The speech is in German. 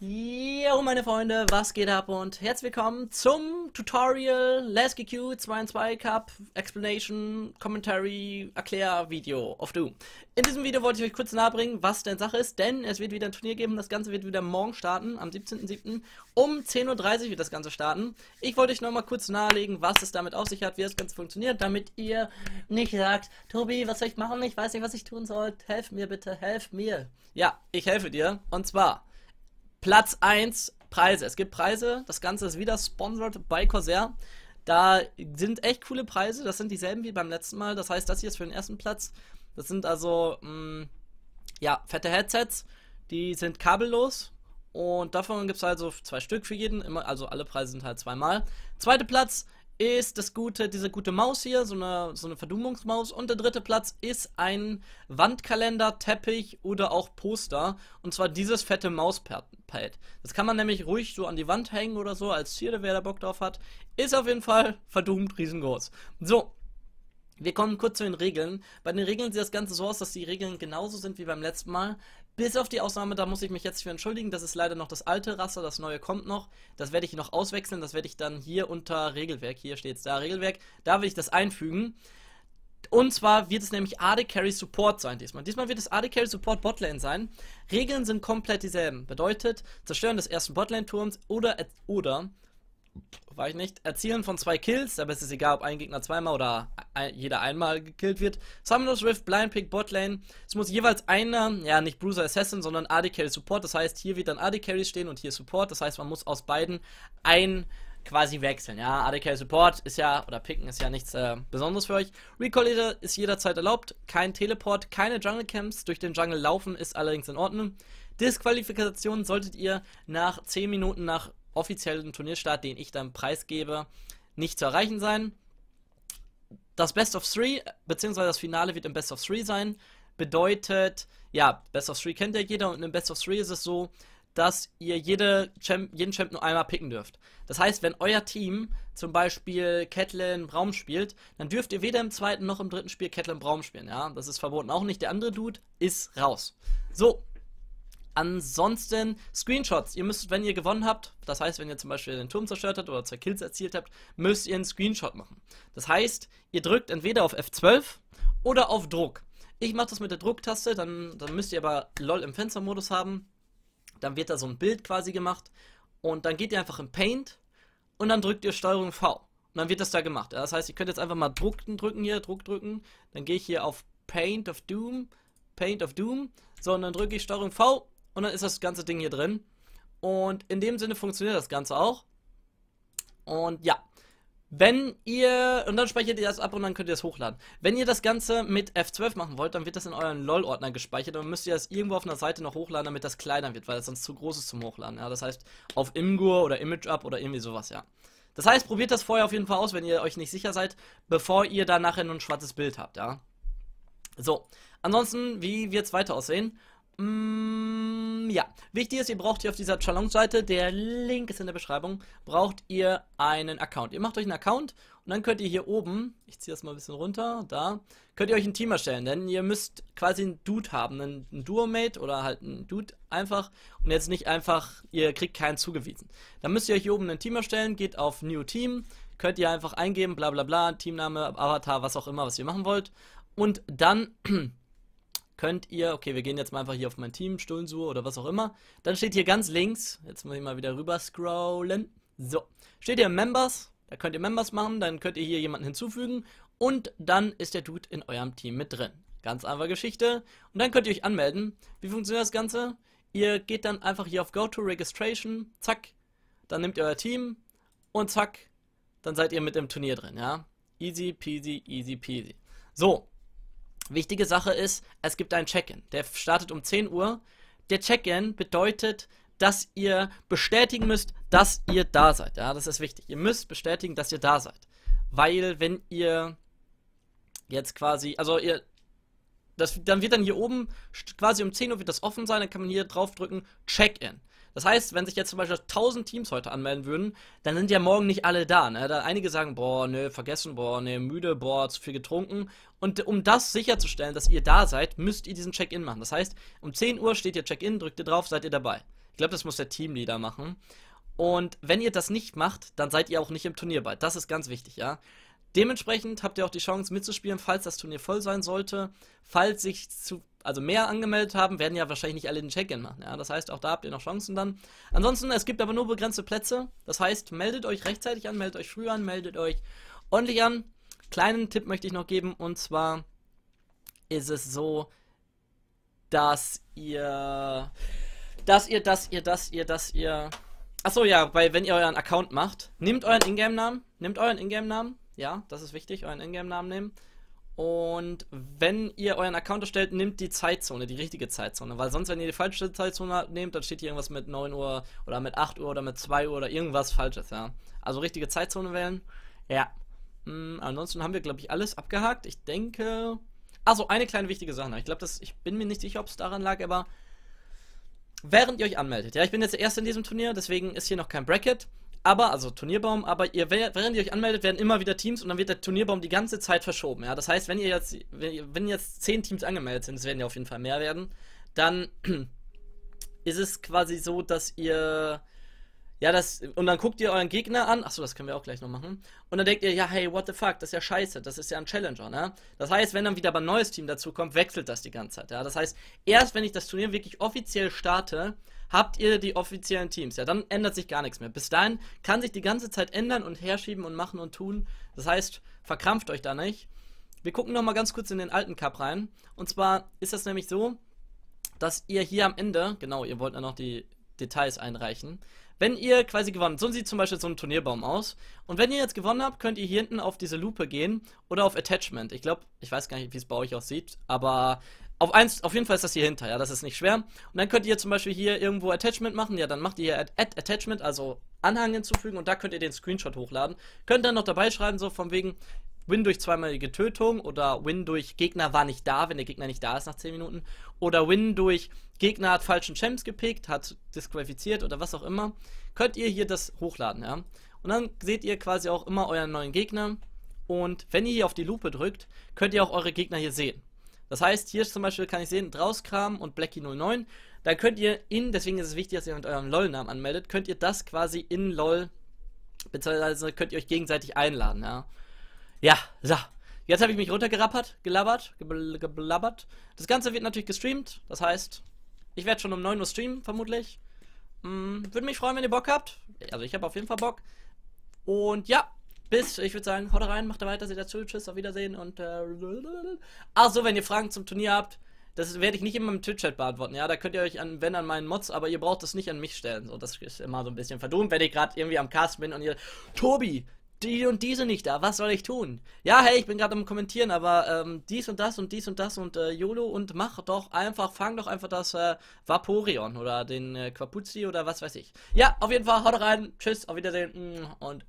Yo meine Freunde, was geht ab und herzlich willkommen zum Tutorial Let's GQ 2.2 Cup Explanation Commentary Erklär Video auf Du. In diesem Video wollte ich euch kurz nahebringen, was denn Sache ist, denn es wird wieder ein Turnier geben, das Ganze wird wieder morgen starten, am 17.07. um 10.30 Uhr wird das Ganze starten. Ich wollte euch nochmal kurz nahelegen, was es damit auf sich hat, wie das Ganze funktioniert, damit ihr nicht sagt, Tobi, was soll ich machen, ich weiß nicht, was ich tun soll, helf mir bitte, helf mir. Ja, ich helfe dir und zwar... Platz 1 Preise. Es gibt Preise. Das Ganze ist wieder sponsored by Corsair. Da sind echt coole Preise. Das sind dieselben wie beim letzten Mal. Das heißt, das hier ist für den ersten Platz. Das sind also, mh, mm, ja, fette Headsets. Die sind kabellos. Und davon gibt es also zwei Stück für jeden. Immer, also alle Preise sind halt zweimal. Zweiter Platz ist das gute, diese gute Maus hier, so eine, so eine Verdummungsmaus. Und der dritte Platz ist ein Wandkalender, Teppich oder auch Poster. Und zwar dieses fette Mauspad. Das kann man nämlich ruhig so an die Wand hängen oder so, als Zierde, wer da Bock drauf hat. Ist auf jeden Fall verdummt riesengroß. So, wir kommen kurz zu den Regeln. Bei den Regeln sieht das Ganze so aus, dass die Regeln genauso sind wie beim letzten Mal. Bis auf die Ausnahme, da muss ich mich jetzt für entschuldigen, das ist leider noch das alte Raster, das neue kommt noch. Das werde ich noch auswechseln, das werde ich dann hier unter Regelwerk, hier steht es da, Regelwerk, da will ich das einfügen. Und zwar wird es nämlich AD Carry Support sein diesmal. Diesmal wird es AD Carry Support Botlane sein. Regeln sind komplett dieselben. Bedeutet, Zerstören des ersten Botlane-Turms oder, oder war ich nicht, Erzielen von zwei Kills, aber es ist egal, ob ein Gegner zweimal oder ein, jeder einmal gekillt wird. Summoner's Rift, Blind Pick, Botlane. Es muss jeweils einer, ja nicht Bruiser Assassin, sondern AD Carry Support. Das heißt, hier wird dann AD Carry stehen und hier Support. Das heißt, man muss aus beiden ein quasi wechseln. Ja, AD Carry Support ist ja, oder Picken ist ja nichts äh, Besonderes für euch. Recall ist jederzeit erlaubt. Kein Teleport, keine Jungle Camps. Durch den Jungle laufen ist allerdings in Ordnung. Disqualifikation solltet ihr nach 10 Minuten nach offiziellen Turnierstart, den ich dann preisgebe, nicht zu erreichen sein. Das Best of Three, beziehungsweise das Finale wird im Best of Three sein, bedeutet, ja, Best of Three kennt ja jeder und im Best of Three ist es so, dass ihr jede Champ jeden Champ nur einmal picken dürft. Das heißt, wenn euer Team zum Beispiel Catlin Braum spielt, dann dürft ihr weder im zweiten noch im dritten Spiel Catlin Braum spielen. Ja, das ist verboten. Auch nicht der andere Dude ist raus. So, Ansonsten Screenshots. Ihr müsst, wenn ihr gewonnen habt, das heißt, wenn ihr zum Beispiel den Turm zerstört habt oder zwei Kills erzielt habt, müsst ihr einen Screenshot machen. Das heißt, ihr drückt entweder auf F12 oder auf Druck. Ich mache das mit der Drucktaste, dann, dann müsst ihr aber LOL im Fenstermodus haben. Dann wird da so ein Bild quasi gemacht und dann geht ihr einfach in Paint und dann drückt ihr Steuerung V. Und dann wird das da gemacht. Das heißt, ihr könnt jetzt einfach mal Druck drücken hier, Druck drücken. Dann gehe ich hier auf Paint of Doom, Paint of Doom. So, und dann drücke ich STRG V und dann ist das ganze Ding hier drin. Und in dem Sinne funktioniert das Ganze auch. Und ja, wenn ihr, und dann speichert ihr das ab und dann könnt ihr das hochladen. Wenn ihr das Ganze mit F12 machen wollt, dann wird das in euren LOL-Ordner gespeichert dann müsst ihr das irgendwo auf einer Seite noch hochladen, damit das kleiner wird, weil das sonst zu groß ist zum Hochladen. Ja, das heißt, auf Imgur oder ImageUp oder irgendwie sowas, ja. Das heißt, probiert das vorher auf jeden Fall aus, wenn ihr euch nicht sicher seid, bevor ihr da nachher nur ein schwarzes Bild habt, ja. So, ansonsten, wie wird es weiter aussehen? Mm, ja, wichtig ist, ihr braucht hier auf dieser Challenge-Seite, der Link ist in der Beschreibung, braucht ihr einen Account. Ihr macht euch einen Account und dann könnt ihr hier oben, ich ziehe das mal ein bisschen runter, da, könnt ihr euch ein Team erstellen, denn ihr müsst quasi einen Dude haben, einen, einen Duo-Mate oder halt einen Dude einfach und jetzt nicht einfach, ihr kriegt keinen zugewiesen. Dann müsst ihr euch hier oben ein Team erstellen, geht auf New Team, könnt ihr einfach eingeben, bla bla bla, Teamname, Avatar, was auch immer, was ihr machen wollt und dann könnt ihr, okay, wir gehen jetzt mal einfach hier auf mein Team, Stuhlensur oder was auch immer. Dann steht hier ganz links, jetzt muss ich mal wieder rüber scrollen. So, steht hier Members, da könnt ihr Members machen, dann könnt ihr hier jemanden hinzufügen und dann ist der Dude in eurem Team mit drin. Ganz einfache Geschichte. Und dann könnt ihr euch anmelden. Wie funktioniert das Ganze? Ihr geht dann einfach hier auf Go to Registration, zack, dann nehmt ihr euer Team und zack, dann seid ihr mit im Turnier drin, ja? Easy peasy, easy peasy. So, Wichtige Sache ist, es gibt einen Check-in. Der startet um 10 Uhr. Der Check-in bedeutet, dass ihr bestätigen müsst, dass ihr da seid. Ja, das ist wichtig. Ihr müsst bestätigen, dass ihr da seid. Weil wenn ihr jetzt quasi, also ihr, das, dann wird dann hier oben quasi um 10 Uhr wird das offen sein, dann kann man hier drauf drücken, Check-in. Das heißt, wenn sich jetzt zum Beispiel 1000 Teams heute anmelden würden, dann sind ja morgen nicht alle da. Ne? da einige sagen, boah, ne, vergessen, boah, ne, müde, boah, zu viel getrunken. Und um das sicherzustellen, dass ihr da seid, müsst ihr diesen Check-in machen. Das heißt, um 10 Uhr steht ihr Check-in, drückt ihr drauf, seid ihr dabei. Ich glaube, das muss der Teamleader machen. Und wenn ihr das nicht macht, dann seid ihr auch nicht im Turnier bei. Das ist ganz wichtig, ja. Dementsprechend habt ihr auch die Chance mitzuspielen, falls das Turnier voll sein sollte, falls sich zu also mehr angemeldet haben, werden ja wahrscheinlich nicht alle den Check-in machen. Ja? Das heißt, auch da habt ihr noch Chancen dann. Ansonsten, es gibt aber nur begrenzte Plätze. Das heißt, meldet euch rechtzeitig an, meldet euch früh an, meldet euch ordentlich an. Kleinen Tipp möchte ich noch geben und zwar ist es so, dass ihr, dass ihr, dass ihr, dass ihr, dass ihr, achso ja, bei wenn ihr euren Account macht, nehmt euren Ingame-Namen, nehmt euren Ingame-Namen, ja, das ist wichtig, euren Ingame-Namen nehmen und wenn ihr euren Account erstellt, nehmt die Zeitzone, die richtige Zeitzone. Weil sonst, wenn ihr die falsche Zeitzone nehmt, dann steht hier irgendwas mit 9 Uhr oder mit 8 Uhr oder mit 2 Uhr oder irgendwas Falsches, ja. Also richtige Zeitzone wählen. Ja. Hm, ansonsten haben wir, glaube ich, alles abgehakt. Ich denke. Also eine kleine wichtige Sache. Ich glaube, Ich bin mir nicht sicher, ob es daran lag, aber. Während ihr euch anmeldet, ja, ich bin jetzt der Erste in diesem Turnier, deswegen ist hier noch kein Bracket aber, also Turnierbaum, aber ihr, während ihr euch anmeldet, werden immer wieder Teams und dann wird der Turnierbaum die ganze Zeit verschoben. Ja? Das heißt, wenn ihr jetzt, wenn jetzt zehn Teams angemeldet sind, es werden ja auf jeden Fall mehr werden, dann ist es quasi so, dass ihr ja, das. Und dann guckt ihr euren Gegner an. Achso, das können wir auch gleich noch machen. Und dann denkt ihr, ja, hey, what the fuck, das ist ja scheiße, das ist ja ein Challenger, ne? Das heißt, wenn dann wieder ein neues Team dazu kommt, wechselt das die ganze Zeit, ja? Das heißt, erst wenn ich das Turnier wirklich offiziell starte, habt ihr die offiziellen Teams. Ja, dann ändert sich gar nichts mehr. Bis dahin kann sich die ganze Zeit ändern und herschieben und machen und tun. Das heißt, verkrampft euch da nicht. Wir gucken nochmal ganz kurz in den alten Cup rein. Und zwar ist das nämlich so, dass ihr hier am Ende, genau, ihr wollt ja noch die Details einreichen. Wenn ihr quasi gewonnen, so sieht zum Beispiel so ein Turnierbaum aus. Und wenn ihr jetzt gewonnen habt, könnt ihr hier hinten auf diese Lupe gehen oder auf Attachment. Ich glaube, ich weiß gar nicht, wie es bei euch aussieht, aber auf, eins, auf jeden Fall ist das hier hinter, ja, das ist nicht schwer. Und dann könnt ihr zum Beispiel hier irgendwo Attachment machen, ja, dann macht ihr hier Add Attachment, also Anhang hinzufügen und da könnt ihr den Screenshot hochladen. Könnt dann noch dabei schreiben, so von wegen, Win durch zweimalige Tötung oder Win durch Gegner war nicht da, wenn der Gegner nicht da ist nach 10 Minuten. Oder Win durch Gegner hat falschen Champs gepickt, hat disqualifiziert oder was auch immer. Könnt ihr hier das hochladen, ja. Und dann seht ihr quasi auch immer euren neuen Gegner. Und wenn ihr hier auf die Lupe drückt, könnt ihr auch eure Gegner hier sehen. Das heißt, hier zum Beispiel kann ich sehen, Drauskram und Blacky09. Dann könnt ihr in, deswegen ist es wichtig, dass ihr mit eurem LOL-Namen anmeldet, könnt ihr das quasi in LOL, beziehungsweise könnt ihr euch gegenseitig einladen, ja. Ja, so. Jetzt habe ich mich runtergerappert, gelabert, gebl geblabbert. Das Ganze wird natürlich gestreamt. Das heißt, ich werde schon um 9 Uhr streamen, vermutlich. Hm, würde mich freuen, wenn ihr Bock habt. Also ich habe auf jeden Fall Bock. Und ja, bis, ich würde sagen, haut rein, macht weiter, seht dazu, tschüss, auf Wiedersehen und äh, Achso, wenn ihr Fragen zum Turnier habt, das werde ich nicht immer im Twitch-Chat beantworten, ja, da könnt ihr euch an, wenn an meinen Mods, aber ihr braucht das nicht an mich stellen, so, das ist immer so ein bisschen verdummt, wenn ich gerade irgendwie am Cast bin und ihr, Tobi, die und diese nicht da, was soll ich tun? Ja, hey, ich bin gerade am Kommentieren, aber ähm, dies und das und dies und das und äh, YOLO und mach doch einfach, fang doch einfach das äh, Vaporeon oder den äh, Quapuzzi oder was weiß ich. Ja, auf jeden Fall, haut rein, tschüss, auf Wiedersehen und